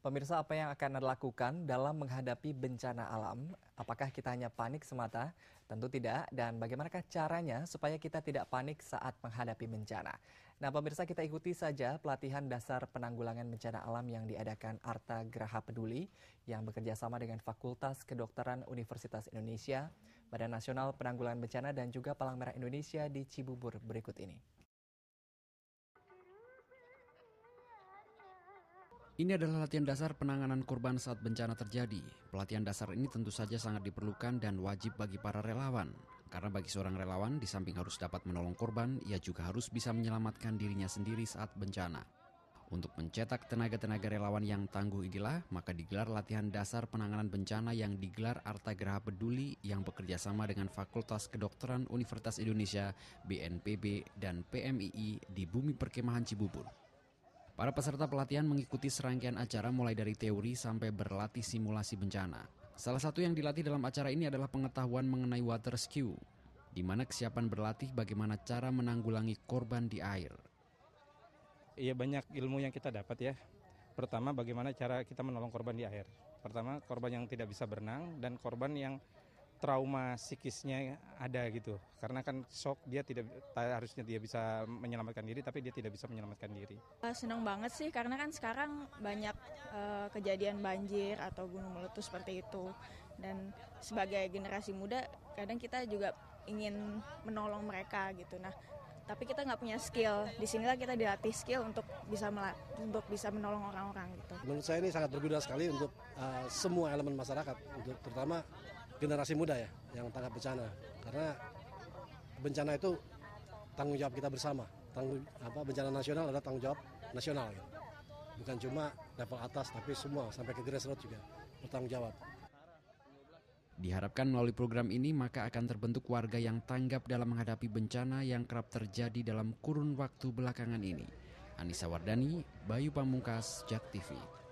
Pemirsa, apa yang akan Anda lakukan dalam menghadapi bencana alam? Apakah kita hanya panik semata? Tentu tidak. Dan bagaimanakah caranya supaya kita tidak panik saat menghadapi bencana? Nah, pemirsa, kita ikuti saja pelatihan dasar penanggulangan bencana alam yang diadakan Arta Graha Peduli yang bekerja sama dengan Fakultas Kedokteran Universitas Indonesia, Badan Nasional Penanggulangan Bencana, dan juga Palang Merah Indonesia di Cibubur berikut ini. Ini adalah latihan dasar penanganan korban saat bencana terjadi. Pelatihan dasar ini tentu saja sangat diperlukan dan wajib bagi para relawan. Karena bagi seorang relawan, di samping harus dapat menolong korban, ia juga harus bisa menyelamatkan dirinya sendiri saat bencana. Untuk mencetak tenaga-tenaga relawan yang tangguh inilah, maka digelar latihan dasar penanganan bencana yang digelar Arta Geraha Peduli yang bekerja sama dengan Fakultas Kedokteran Universitas Indonesia, BNPB, dan PMII di Bumi Perkemahan Cibubur. Para peserta pelatihan mengikuti serangkaian acara mulai dari teori sampai berlatih simulasi bencana. Salah satu yang dilatih dalam acara ini adalah pengetahuan mengenai water skew, di mana kesiapan berlatih bagaimana cara menanggulangi korban di air. Iya banyak ilmu yang kita dapat ya. Pertama bagaimana cara kita menolong korban di air. Pertama korban yang tidak bisa berenang dan korban yang trauma psikisnya ada gitu karena kan shock dia tidak harusnya dia bisa menyelamatkan diri tapi dia tidak bisa menyelamatkan diri eh, senang banget sih karena kan sekarang banyak uh, kejadian banjir atau gunung meletus seperti itu dan sebagai generasi muda kadang kita juga ingin menolong mereka gitu nah tapi kita nggak punya skill di sinilah kita dilatih skill untuk bisa untuk bisa menolong orang-orang gitu menurut saya ini sangat berguna sekali untuk uh, semua elemen masyarakat untuk terutama generasi muda ya yang tanggap bencana karena bencana itu tanggung jawab kita bersama tanggung apa bencana nasional adalah tanggung jawab nasional ya bukan cuma level atas tapi semua sampai ke grassroots juga bertanggung jawab Diharapkan melalui program ini maka akan terbentuk warga yang tanggap dalam menghadapi bencana yang kerap terjadi dalam kurun waktu belakangan ini. Anissa Wardani, Bayu Pamungkas, Jak TV.